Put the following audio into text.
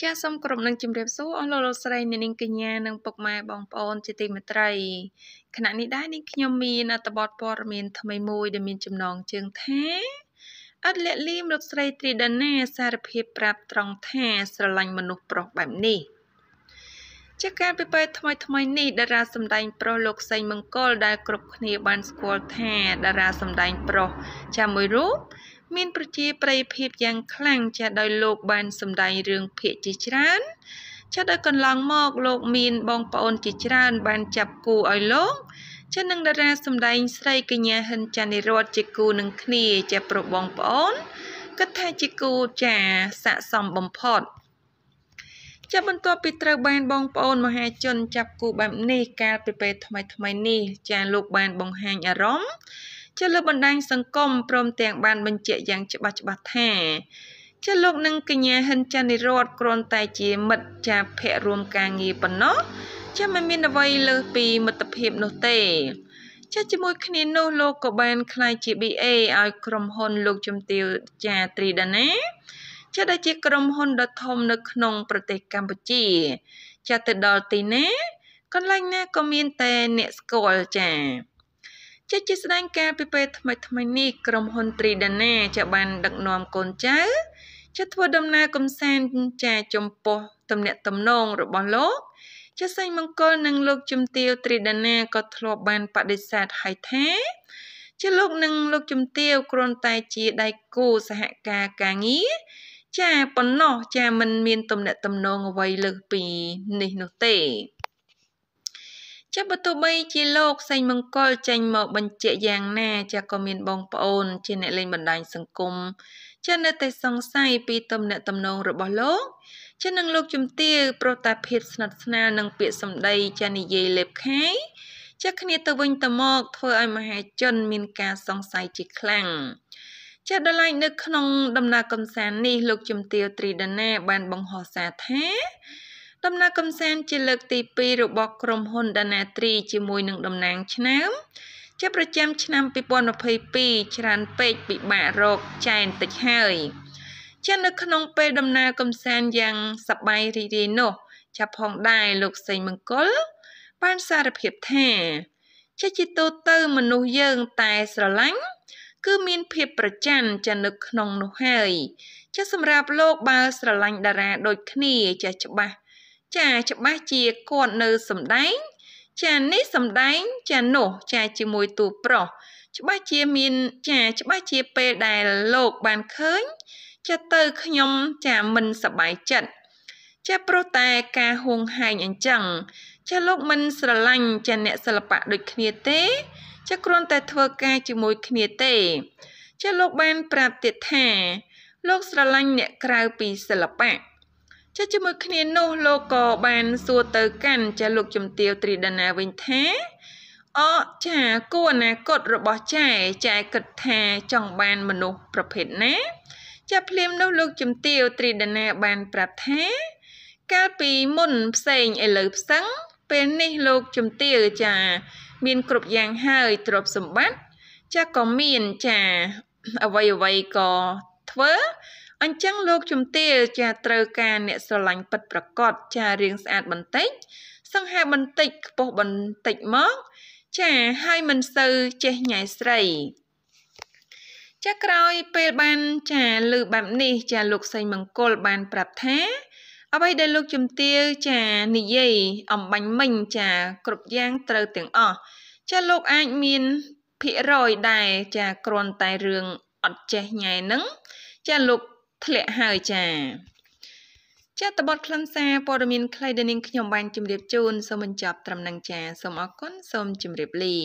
ចាសសូមគោរពនឹងជម្រាបសួរអស់លោកលោកស្រីអ្នកនាងកញ្ញានិងពុកម៉ែបងប្អូនជាទីមេត្រីគណៈនេះដែរនាងខ្ញុំមានអត្ថបទព័ត៌មានថ្មីមួយដែលមានចំណងជើងថាអត់លាក់លៀមលោកស្រីត្រីដាណាសារភាព ប្រាប់ត្រង់ថាស្រឡាញ់មនុស្សប្រុសបែបនេះជាការពិពែថ្មីថ្មីនេះតារាសម្ដែងប្រុសលោកសេងមង្គលដែលគ្រប់គ្នាបានស្គាល់ថាតារាសម្ដែងប្រុសចាំមួយរូបមានប្រជាប្រិយភាពយ៉ាងខ្លាំងចាស់ដោយលោកបានសម្ដែងរឿងភាគជាច្រើនចាស់ដោយកន្លងមក លោកមានបងប្អូនជាច្រើន បានចាប់គូឲ្យលោកចានឹងតារាសម្ដែងស្រីកញ្ញាហិនចានិរតជាគូនឹងគ្នាចាប្រុសបងប្អូនគិតថាជាគូចាស័កសមបំផុតចាប់បន្ទាប់ពីត្រូវបានបងប្អូនមហាជន ចាប់គូបែបនេះកាលពីពេលថ្មីថ្មីនេះចាលោកបានបង្ហាញអារម្មណ៍ជាលើបណ្ដាញសង្គមព្រមទាំងបានបញ្ជាក់យ៉ាងច្បាស់ច្បាស់ថាជាលោកនិងកញ្ញាហិនចានិរតគ្រាន់តែជាមិត្តចាភ័ក្ររួមការងារប៉ុណ្ណោះចាមិនមានអ្វីលើសពីមិត្តភាពនោះទេចាជាមួយគ្នានោះលោកក៏បានខ្លាយជា BA ឲ្យក្រុមហ៊ុនលោកជំទាវចាត្រីដាណាចាដែលជា ក្រុមហ៊ុនដ៏ធំនៅក្នុង ប្រទេសកម្ពុជា ចាទៅដល់ទីណាកន្លែងណាក៏មានតែអ្នកស្គាល់ចាជាជាស្ដែងការពីពេលថ្មីថ្មីនេះក្រុមហ៊ុន Tridana ចាបានដឹកនាំកូនចៅចាធ្វើដំណើរកំសាន្តចាចំពោះទំនាក់ទំនងរបស់លោកចាសែងមង្គលនិងលោកជំទាវ Tridana ក៏ធ្លាប់បានបដិសេធឲ្យថាជាលោកនិងលោកជំទាវគ្រាន់តែជាដៃគូសហការការងារចាប៉ុណ្ណោះចាមិនមានទំនាក់ទំនងអ្វីលើសពីនេះនោះទេចាបើទោះបីជាលោកសេងមង្គលចេញមកបញ្ជាក់យ៉ាងណា ចាក៏មានបងប្អូនជាអ្នកលេងបណ្ដាញសង្គមចានៅតែសង្ស័យពីទំនាក់ទំនងរបស់លោកចានឹងលោកជំទាវប្រតាភិបស្និទ្ធស្នាលនឹងពាក្យសម្ដីចានិយាយលេបខាយចាគ្នាទៅវិញទៅមកធ្វើឲ្យមហាជនមានការសង្ស័យជាខ្លាំងចាដល់ឡែកនៅក្នុងដំណើរកំសាន្តនេះលោកជំទាវត្រីដាណាបានបង្ហោះសារថាដំណើរកំសាន្តជាលើកទី2របស់ក្រុមហ៊ុន Danatri ជាមួយនឹងតំណាងឆ្នាំ ជាប្រចាំ ឆ្នាំ2022ច្រើនពេកពិបាករកចែនតិចហើយចានៅក្នុងពេលដំណើរកំសាន្តយ៉ាងសប្បាយរីករាយនោះចាប់ផងដែរលោកសេងមង្គល បានសារភាពថាជាជាទូទៅមនុស្សយើងតែស្រឡាញ់គឺមានភាពប្រច័ណ្ឌចានៅក្នុងនោះហើយចាសម្រាប់លោកបើស្រឡាញ់តារាដូចគ្នា ចាច្បាស់ចាច្បាស់ជាគាត់នៅសំដែងចានេះសំដែងចានោះចាជាមួយតួប្រុសច្បាស់ជាមានចាច្បាស់ជាពេលដែលលោកបានឃើញចាទៅខ្ញុំចាមិនសប្បាយចិត្តចាព្រោះតែការហួងហែងអញ្ចឹងចាលោកមិនស្រឡាញ់ចាអ្នកសិល្បៈដូចគ្នាទេ ចាគ្រាន់តែធ្វើការជាមួយគ្នាទេចាលោកបានប្រាប់ទៀតថាលោកស្រឡាញ់អ្នកក្រៅពីសិល្បៈចាជាមួយគ្នានោះលោកក៏បានសួរទៅកាន់ចាលោកជំទាវត្រីដាណាវិញថា អចាគូអនាគតរបស់ចែចែគិតថាចង់បានមនុស្សប្រភេទណា ចាភ្លាមនោះលោកជំទាវត្រីដាណាបានប្រាប់ថា កាលពីមុនផ្សេងឥឡូវផ្សឹងពេលនេះលោកជំទាវចា មានគ្រប់យ៉ាងហើយទ្រព្យសម្បត្តិចាក៏មានចាអ្វីអ្វីក៏ធ្វើអញ្ចឹងលោកជំទាវចាត្រូវការអ្នកស្រឡាញ់ពិតប្រកបចារៀងស្អាតបន្តិចសង្ហាបន្តិចខ្ពស់បន្តិចមកចាហើយមិនសូវចេះញ៉ែស្រី ចាក្រោយពេលបានចាឮបែបនេះចាលោកសីមង្គលបានប្រាប់ថា អ្វីដែលលោកជំទាវចានិយាយអំបញ្ញមិញចាគ្រប់យ៉ាងត្រូវទាំងអស់ចាលោកអាចមានភាគរយដែរចាគ្រាន់តែរឿងអត់ចេះញ៉ែនឹង ចាលោកធ្លាក់ហើយចា៎ចាតបតខ្លឹមសារព័ត៌មានខ្លីដែលនាងខ្ញុំបានជម្រាបជូនសូមបញ្ចប់ត្រឹមនឹងចាសសូមអរគុណសូមជម្រាបលា